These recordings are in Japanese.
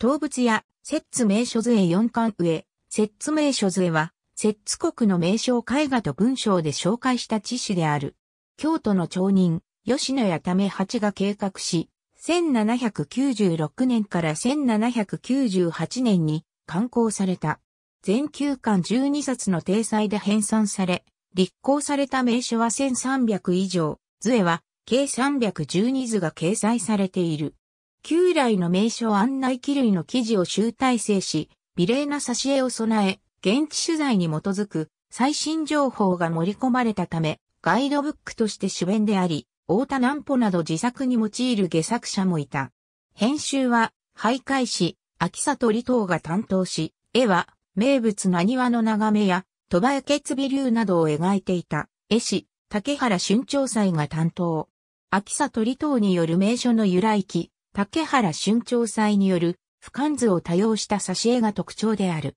動物や、摂津名所図絵四巻上、摂津名所図絵は、摂津国の名称絵画と文章で紹介した知識である。京都の町人、吉野やため八が計画し、1796年から1798年に刊行された。全9巻12冊の体裁で編纂され、立候された名所は1300以上、図絵は計312図が掲載されている。旧来の名称案内記類の記事を集大成し、美麗な挿絵を備え、現地取材に基づく最新情報が盛り込まれたため、ガイドブックとして主演であり、大田南歩など自作に用いる下作者もいた。編集は、徘徊し、秋里里藤が担当し、絵は、名物な庭の眺めや、鳥羽つび流などを描いていた、絵師、竹原春長祭が担当。秋里里藤による名所の由来記、竹原春長祭による俯瞰図を多用した挿絵が特徴である。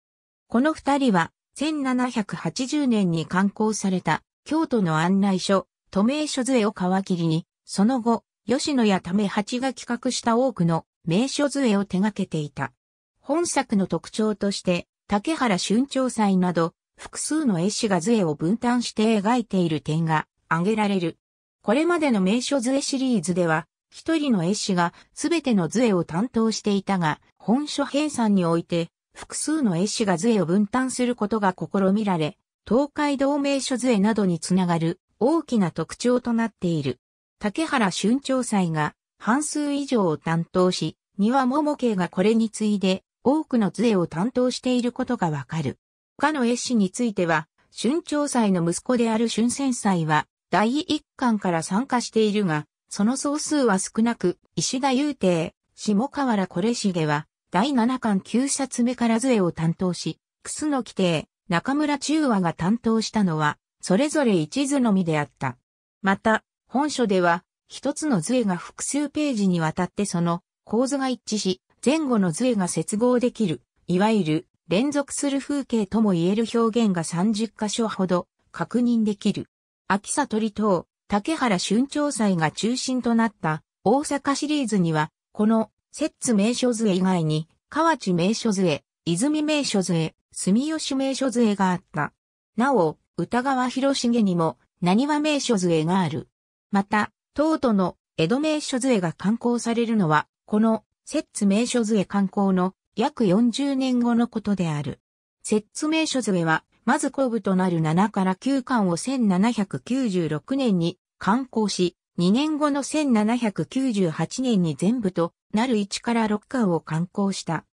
この二人は1780年に刊行された京都の案内書、都名所図絵を皮切りに、その後、吉野や為八が企画した多くの名所図絵を手掛けていた。本作の特徴として、竹原春長祭など、複数の絵師が図絵を分担して描いている点が挙げられる。これまでの名所図絵シリーズでは、一人の絵師がすべての図絵を担当していたが、本書編纂において、複数の絵師が図絵を分担することが試みられ、東海同盟書図絵などにつながる大きな特徴となっている。竹原春長祭が半数以上を担当し、庭桃家がこれに次いで多くの図絵を担当していることがわかる。他の絵師については、春長祭の息子である春仙祭は第一巻から参加しているが、その総数は少なく、石田雄帝、下河原是重は、第7巻9冊目から杖を担当し、楠木帝、中村中和が担当したのは、それぞれ一図のみであった。また、本書では、一つの杖が複数ページにわたってその構図が一致し、前後の杖が接合できる、いわゆる連続する風景とも言える表現が30箇所ほど確認できる。秋里里等、竹原春朝祭が中心となった大阪シリーズには、この、摂津名所杖以外に、河内名所杖、泉名所杖、住吉名所杖があった。なお、歌川広重にも、何は名所杖がある。また、東都の江戸名所杖が刊行されるのは、この、摂津名所杖刊行の約40年後のことである。摂津名所杖は、まず後部となる7から9巻を1796年に刊行し、2年後の1798年に全部となる1から6巻を刊行した。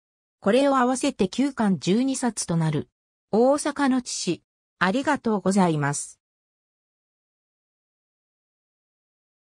これを合わせて9巻12冊となる。大阪の父、ありがとうございます。